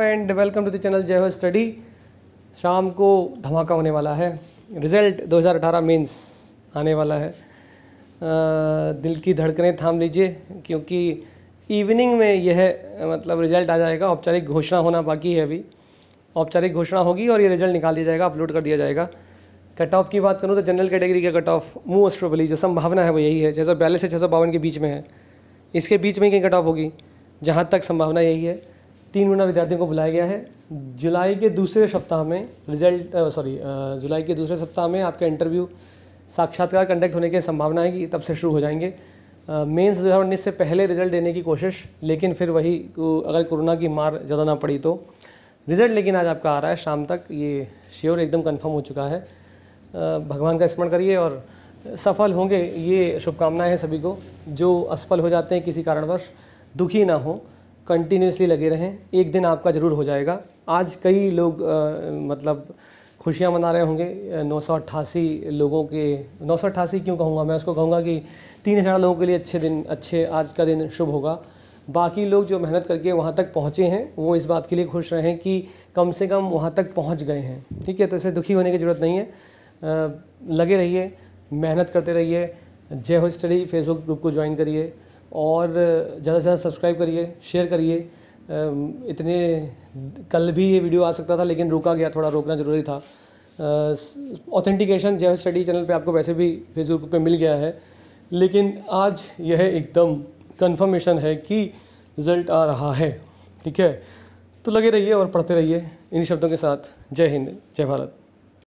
and welcome to the channel Jai Ho study शाम को धमाका होने वाला है रिजल्ट 2018 मींस आने वाला है आ, दिल की धड़कनें थाम लीजिए क्योंकि इवनिंग में यह मतलब रिजल्ट आ जाएगा औपचारिक घोषणा होना बाकी है अभी औपचारिक घोषणा होगी और ये रिजल्ट निकाल दिया जाएगा अपलोड कर दिया जाएगा कट ऑफ की बात करूँ तो जनरल कैटेगरी का कट ऑफ मूव ऑस्ट्रोबली जो संभावना है वो यही है छः से छः के बीच में है इसके बीच में कहीं कट ऑफ होगी जहाँ तक संभावना यही है तीन गुना विद्यार्थियों को बुलाया गया है जुलाई के दूसरे सप्ताह में रिजल्ट सॉरी जुलाई के दूसरे सप्ताह में आपका इंटरव्यू साक्षात्कार कंडक्ट होने की संभावना है कि तब से शुरू हो जाएंगे मेंस 2019 से पहले रिजल्ट देने की कोशिश लेकिन फिर वही अगर कोरोना की मार ज़्यादा ना पड़ी तो रिजल्ट लेकिन आज आपका आ रहा है शाम तक ये श्योर एकदम कन्फर्म हो चुका है भगवान का स्मरण करिए और सफल होंगे ये शुभकामनाएं हैं सभी को जो असफल हो जाते हैं किसी कारणवश दुखी ना हों कंटिन्यूसली लगे रहें एक दिन आपका ज़रूर हो जाएगा आज कई लोग आ, मतलब खुशियाँ मना रहे होंगे नौ सौ अट्ठासी लोगों के नौ सौ अट्ठासी क्यों कहूँगा मैं उसको कहूँगा कि तीन हज़ार लोगों के लिए अच्छे दिन अच्छे आज का दिन शुभ होगा बाकी लोग जो मेहनत करके वहाँ तक पहुँचे हैं वो इस बात के लिए खुश रहें कि कम से कम वहाँ तक पहुँच गए हैं ठीक है तो इसे दुखी होने की ज़रूरत नहीं है लगे रहिए मेहनत करते रहिए Jai Ho study Facebook group को ज्वाइन करिए और ज़्यादा से ज़्यादा सब्सक्राइब करिए शेयर करिए इतने कल भी ये वीडियो आ सकता था लेकिन रोका गया थोड़ा रोकना ज़रूरी था ऑथेंटिकेशन जो स्टडी चैनल पे आपको वैसे भी फेसबुक पे मिल गया है लेकिन आज यह एकदम कंफर्मेशन है कि रिज़ल्ट आ रहा है ठीक है तो लगे रहिए और पढ़ते रहिए इन शब्दों के साथ जय हिंद जय भारत